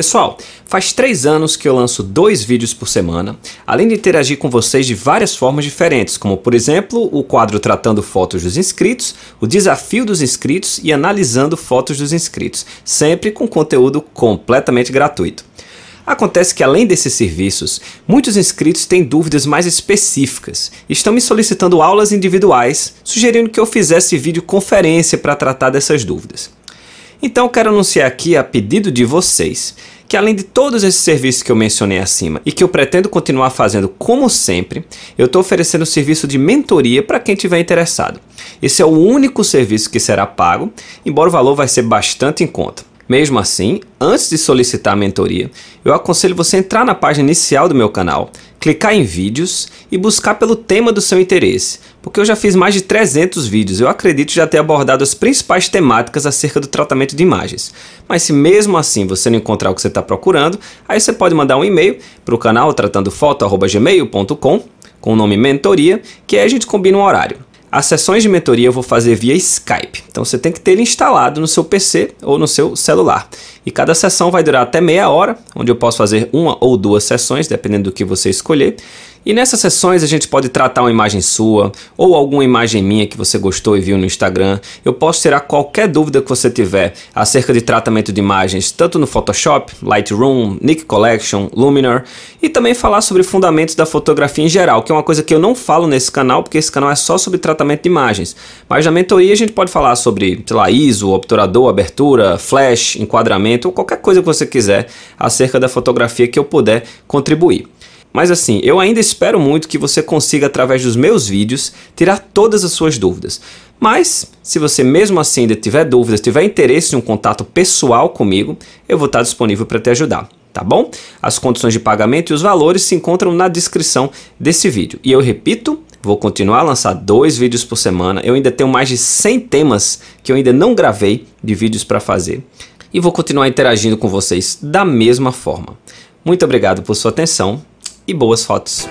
Pessoal, faz três anos que eu lanço dois vídeos por semana, além de interagir com vocês de várias formas diferentes, como por exemplo o quadro tratando fotos dos inscritos, o desafio dos inscritos e analisando fotos dos inscritos, sempre com conteúdo completamente gratuito. Acontece que além desses serviços, muitos inscritos têm dúvidas mais específicas e estão me solicitando aulas individuais, sugerindo que eu fizesse videoconferência para tratar dessas dúvidas. Então eu quero anunciar aqui a pedido de vocês que além de todos esses serviços que eu mencionei acima e que eu pretendo continuar fazendo como sempre, eu estou oferecendo um serviço de mentoria para quem tiver interessado. Esse é o único serviço que será pago, embora o valor vai ser bastante em conta. Mesmo assim, antes de solicitar a mentoria, eu aconselho você a entrar na página inicial do meu canal, clicar em vídeos e buscar pelo tema do seu interesse, porque eu já fiz mais de 300 vídeos, eu acredito já ter abordado as principais temáticas acerca do tratamento de imagens. Mas se mesmo assim você não encontrar o que você está procurando, aí você pode mandar um e-mail para o canal tratandofoto.gmail.com com o nome mentoria, que aí a gente combina um horário. As sessões de mentoria eu vou fazer via Skype. Então você tem que ter ele instalado no seu PC ou no seu celular. E cada sessão vai durar até meia hora, onde eu posso fazer uma ou duas sessões, dependendo do que você escolher. E nessas sessões a gente pode tratar uma imagem sua ou alguma imagem minha que você gostou e viu no Instagram. Eu posso tirar qualquer dúvida que você tiver acerca de tratamento de imagens, tanto no Photoshop, Lightroom, Nick Collection, Luminar e também falar sobre fundamentos da fotografia em geral, que é uma coisa que eu não falo nesse canal, porque esse canal é só sobre tratamento de imagens. Mas na mentoria a gente pode falar sobre, sei lá, ISO, obturador, abertura, flash, enquadramento ou qualquer coisa que você quiser acerca da fotografia que eu puder contribuir. Mas assim, eu ainda espero muito que você consiga, através dos meus vídeos, tirar todas as suas dúvidas. Mas, se você mesmo assim ainda tiver dúvidas, tiver interesse em um contato pessoal comigo, eu vou estar disponível para te ajudar, tá bom? As condições de pagamento e os valores se encontram na descrição desse vídeo. E eu repito, vou continuar a lançar dois vídeos por semana. Eu ainda tenho mais de 100 temas que eu ainda não gravei de vídeos para fazer. E vou continuar interagindo com vocês da mesma forma. Muito obrigado por sua atenção e boas fotos.